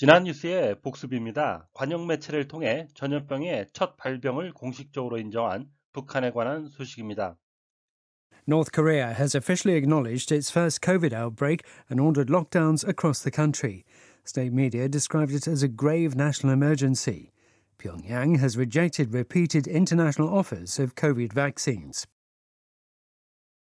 지난 뉴스의 복습입니다. 관영 매체를 통해 전염병의 첫 발병을 공식적으로 인정한 북한에 관한 소식입니다. North Korea has officially acknowledged its first COVID outbreak and ordered lockdowns across the country. State media described it as a grave national emergency. Pyongyang has rejected repeated international offers of COVID vaccines.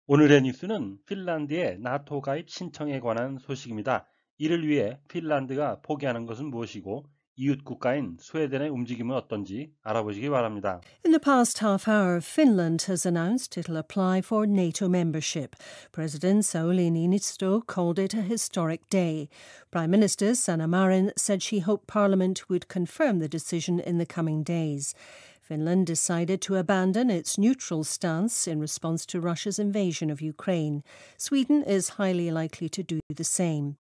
오늘의 뉴스는 핀란드의 나토 가입 신청에 관한 소식입니다. 이를 위해 핀란드가 포기하는 것은 무엇이고 이웃 국가인 스웨덴의 움직임은 어떤지 알아보시기 바랍니다. In the past half hour, Finland has announced it'll apply for NATO membership. President Sauli Niinisto called it a historic day. Prime Minister Sanna Marin said she hoped Parliament would confirm the decision in the coming days. Finland decided to abandon its neutral stance in response to Russia's invasion of Ukraine. Sweden is highly likely to do the same.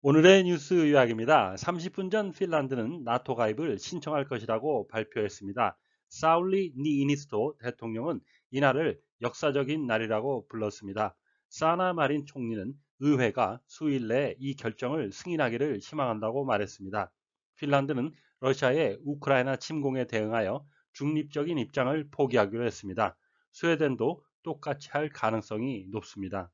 오늘의 뉴스 요약입니다. 30분 전 핀란드는 나토 가입을 신청할 것이라고 발표했습니다. 사울리 니이니스토 대통령은 이날을 역사적인 날이라고 불렀습니다. 사나 마린 총리는 의회가 수일 내에 이 결정을 승인하기를 희망한다고 말했습니다. 핀란드는 러시아의 우크라이나 침공에 대응하여 중립적인 입장을 포기하기로 했습니다. 스웨덴도 똑같이 할 가능성이 높습니다.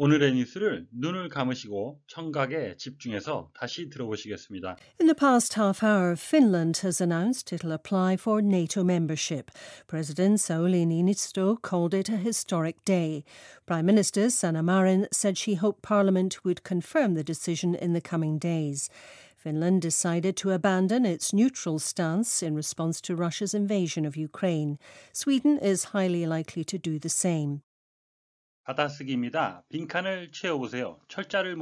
오늘의 뉴스를 눈을 감으시고 청각에 집중해서 다시 들어보시겠습니다. In the past half hour, Finland has announced it'll apply for NATO membership. President Sauli Niinistö called it a historic day. Prime Minister Sanna Marin said she hoped Parliament would confirm the decision in the coming days. Finland decided to abandon its neutral stance in response to Russia's invasion of Ukraine. Sweden is highly likely to do the same. 받아쓰기입니다. 빈칸을 채워보세요. 철자를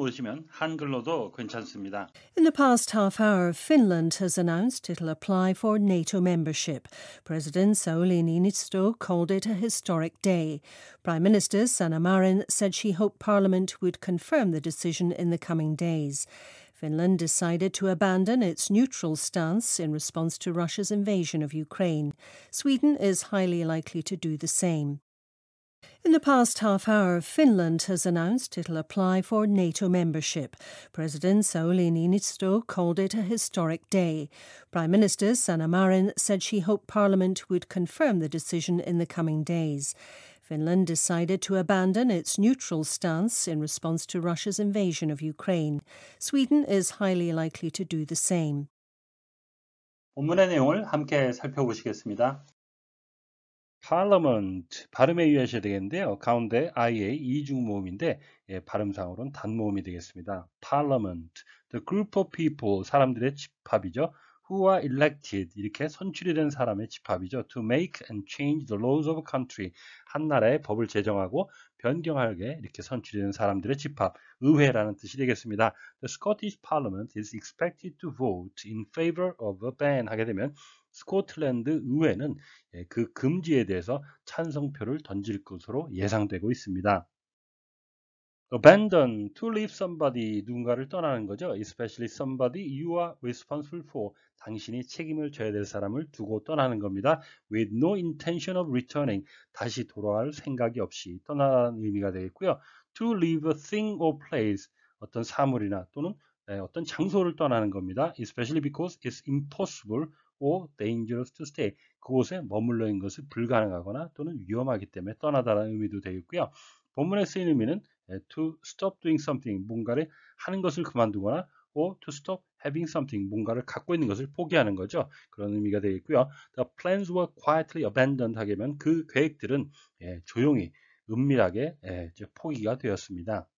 한글로도 괜찮습니다. In the past half hour, Finland has announced it'll apply for NATO membership. President Sauli Niinisto called it a historic day. Prime Minister Sanna Marin said she hoped Parliament would confirm the decision in the coming days. Finland decided to abandon its neutral stance in response to Russia's invasion of Ukraine. Sweden is highly likely to do the same. In the past half hour, Finland has announced it'll apply for NATO membership. President Sauli Niinistö called it a historic day. Prime Minister Sanna Marin said she hoped Parliament would confirm the decision in the coming days. Finland decided to abandon its neutral stance in response to Russia's invasion of Ukraine. Sweden is highly likely to do the same. 본문의 내용을 함께 살펴보시겠습니다. parliament 발음에 유의하셔야 되겠는데요. 가운데 아이의 이중 모음인데 예, 발음상으로는 단모음이 되겠습니다. parliament the group of people 사람들의 집합이죠. who are elected 이렇게 선출이 된 사람의 집합이죠. to make and change the laws of a country 한 나라의 법을 제정하고 변경하게 이렇게 선출이 된 사람들의 집합 의회라는 뜻이 되겠습니다. The Scottish Parliament is expected to vote in favor of a ban 하게 되면 스코틀랜드 의회는 그 금지에 대해서 찬성표를 던질 것으로 예상되고 있습니다. abandon, to leave somebody, 누군가를 떠나는 거죠. especially somebody you are responsible for, 당신이 책임을 져야 될 사람을 두고 떠나는 겁니다. with no intention of returning, 다시 돌아올 생각이 없이 떠나는 의미가 되겠고요. to leave a thing or place, 어떤 사물이나 또는 어떤 장소를 떠나는 겁니다. especially because it's impossible or dangerous to stay. 그곳에 머물러 있는 것이 불가능하거나 또는 위험하기 때문에 떠나다라는 의미도 되겠고요. 본문에 쓰인 의미는 to stop doing something, 뭔가를 하는 것을 그만두거나 or to stop having something, 뭔가를 갖고 있는 것을 포기하는 거죠. 그런 의미가 되겠고요. The plans were quietly abandoned 하게 되면 그 계획들은 조용히, 은밀하게 포기가 되었습니다.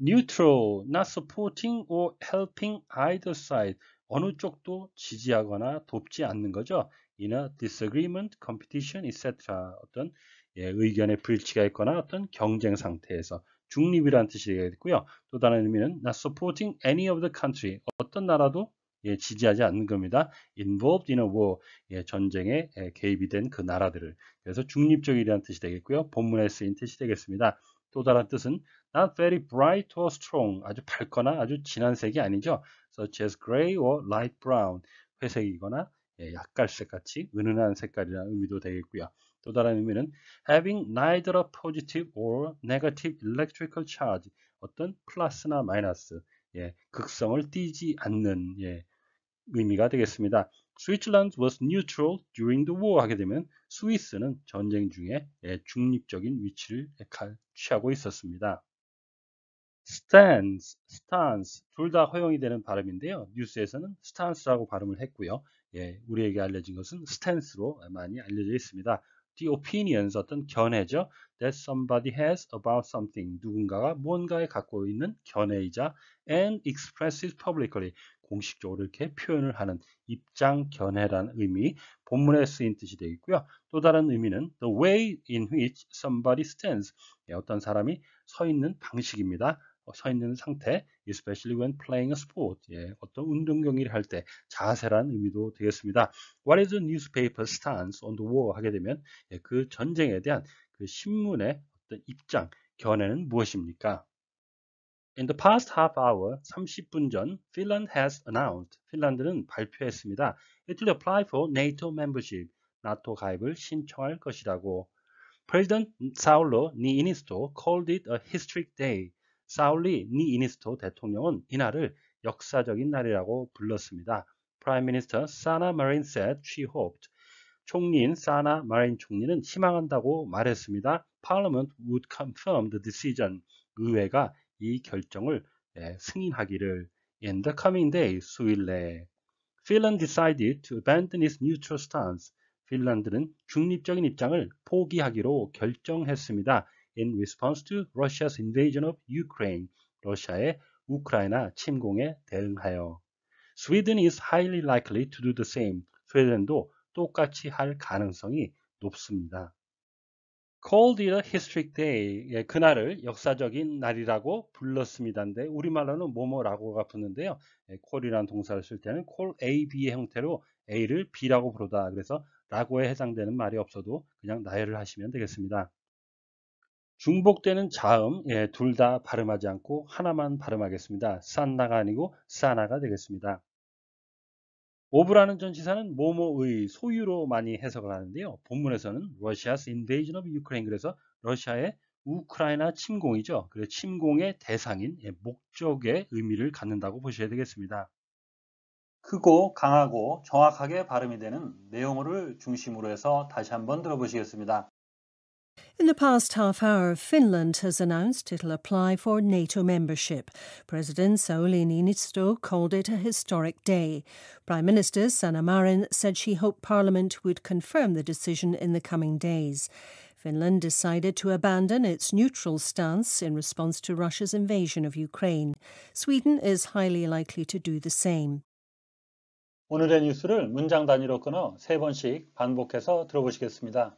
neutral, not supporting or helping either side. 어느 쪽도 지지하거나 돕지 않는 거죠. 이나 disagreement, competition, etc. 어떤 예, 의견의 불치가 있거나 어떤 경쟁 상태에서 중립이라는 뜻이 되겠고요. 또 다른 의미는 not supporting any of the country 어떤 나라도 예, 지지하지 않는 겁니다. involved in a war 예, 전쟁에 예, 개입이 된 그 나라들을 그래서 중립적이라는 뜻이 되겠고요. 본문에 쓰인 뜻이 되겠습니다. 또 다른 뜻은 not very bright or strong 아주 밝거나 아주 진한 색이 아니죠. such as gray or light brown, 회색이거나 약갈색 같이 은은한 색깔이라는 의미도 되겠고요. 또 다른 의미는 having neither a positive or negative electrical charge, 어떤 플러스나 마이너스, 예, 극성을 띠지 않는 예, 의미가 되겠습니다. Switzerland was neutral during the war 하게 되면 스위스는 전쟁 중에 예, 중립적인 위치를 취하고 있었습니다. s t a n c e stance 둘 다 허용이 되는 발음인데요. 뉴스에서는 stance라고 발음을 했고요. 예, 우리에게 알려진 것은 stance로 많이 알려져 있습니다. The opinions 어떤 견해죠. That somebody has about something 누군가가 뭔가에 갖고 있는 견해이자 and expresses publicly 공식적으로 이렇게 표현을 하는 입장 견해란 의미 본문에 쓰인 뜻이 되어 있고요. 또 다른 의미는 the way in which somebody stands 예, 어떤 사람이 서 있는 방식입니다. 서 있는 상태, especially when playing a sport, 예, 어떤 운동 경기를 할 때 자세란 의미도 되겠습니다. What is the newspaper stance on the war? 하게 되면 예, 그 전쟁에 대한 그 신문의 어떤 입장, 견해는 무엇입니까? In the past half hour, 30분 전, Finland has announced, 핀란드는 발표했습니다. It will apply for NATO membership, 나토 가입을 신청할 것이라고. President Saulo Niinisto called it a historic day. 사울리 니 이니스토 대통령은 이날을 역사적인 날이라고 불렀습니다. Prime Minister Sana Marin said she hoped. 총리인 사나 마린 총리는 희망한다고 말했습니다. Parliament would confirm the decision. 의회가 이 결정을 예, 승인하기를 in the coming day 수일 내에. Finland decided to abandon its neutral stance. 핀란드는 중립적인 입장을 포기하기로 결정했습니다. in response to Russia's invasion of Ukraine. 러시아의 우크라이나 침공에 대응하여. Sweden is highly likely to do the same. 스웨덴도 똑같이 할 가능성이 높습니다. Called it a historic day. 예, 그날을 역사적인 날이라고 불렀습니다인데 우리말로는 뭐뭐라고가 붙는데요. 예, call이라는 동사를 쓸 때는 call A, B의 형태로 A를 B라고 부르다. 그래서 라고에 해당되는 말이 없어도 그냥 나열을 하시면 되겠습니다. 중복되는 자음 예, 둘 다 발음하지 않고 하나만 발음하겠습니다. 산나가 아니고 사나가 되겠습니다. 오브라는 전치사는 모모의 소유로 많이 해석을 하는데요. 본문에서는 러시아스 인베이전 오브 유크레인 그래서 러시아의 우크라이나 침공이죠. 그래 침공의 대상인 예, 목적의 의미를 갖는다고 보셔야 되겠습니다. 크고 강하고 정확하게 발음이 되는 내용어를 중심으로 해서 다시 한번 들어보시겠습니다. In the past half hour, Finland has announced it'll apply for NATO membership. President Sauli Niinistö called it a historic day. Prime Minister Sanna Marin said she hoped Parliament would confirm the decision in the coming days. Finland decided to abandon its neutral stance in response to Russia's invasion of Ukraine. Sweden is highly likely to do the same. 오늘의 뉴스를 문장 단위로 끊어 세 번씩 반복해서 들어보시겠습니다.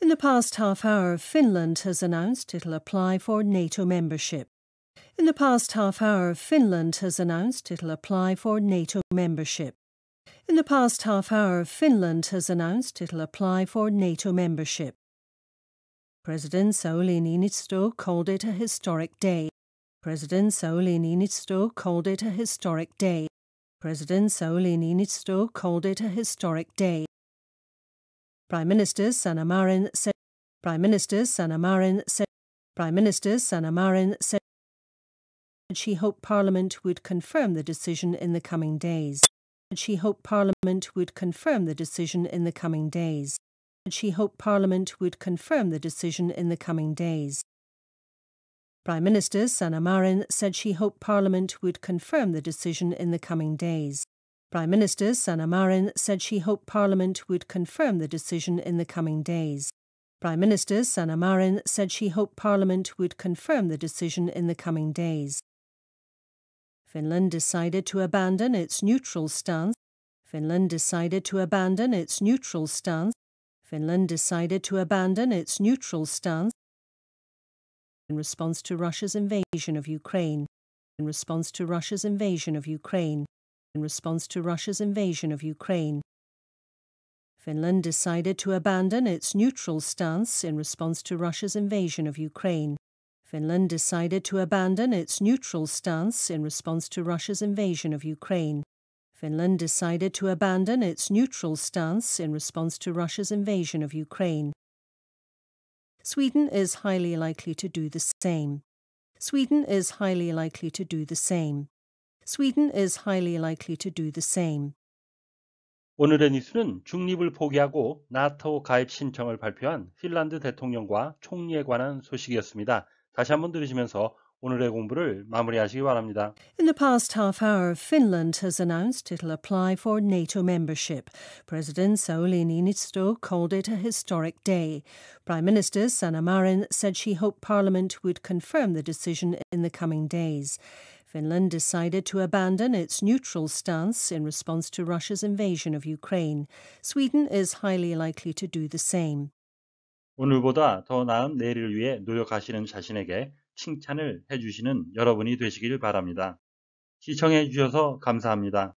In the past half hour, Finland has announced it'll apply for NATO membership. In the past half hour, Finland has announced it'll apply for NATO membership. In the past half hour, Finland has announced it'll apply for NATO membership. President Sauli Niinistö called it a historic day. President Sauli Niinistö called it a historic day. President Sauli Niinistö called it a historic day. Prime Minister Marin said Prime Minister Marin said Prime Minister Marin said she hoped Parliament would confirm the decision in the coming days. She hoped Parliament would confirm the decision in the coming days. She hoped Parliament would confirm the decision in the coming days. Prime Minister Marin said she hoped Parliament would confirm the decision in the coming days. Prime Minister Sanna Marin said she hoped Parliament would confirm the decision in the coming days. Prime Minister Sanna Marin said she hoped Parliament would confirm the decision in the coming days. Finland decided to abandon its neutral stance. Finland decided to abandon its neutral stance. Finland decided to abandon its neutral stance in response to Russia's invasion of Ukraine. In response to Russia's invasion of Ukraine in response to Russia's invasion of Ukraine. Finland decided to abandon its neutral stance in response to Russia's invasion of Ukraine. Finland decided to abandon its neutral stance in response to Russia's invasion of Ukraine. Finland decided to abandon its neutral stance in response to Russia's invasion of Ukraine. Sweden is highly likely to do the same. Sweden is highly likely to do the same. Sweden is highly likely to do the same. 오늘의 뉴스는 중립을 포기하고 나토 가입 신청을 발표한 핀란드 대통령과 총리에 관한 소식이었습니다. 다시 한번 들으시면서 오늘의 공부를 마무리하시기 바랍니다. In the past half hour, Finland has announced it'll apply for NATO membership. President Sauli Niinisto called it a historic day. Prime Minister Sanna Marin said she hoped Parliament would confirm the decision in the coming days. Finland decided to abandon its neutral stance in response to Russia's invasion of Ukraine. Sweden is highly likely to do the same. 오늘보다 더 나은 내일을 위해 노력하시는 자신에게 칭찬을 해주시는 여러분이 되시길 바랍니다. 시청해 주셔서 감사합니다.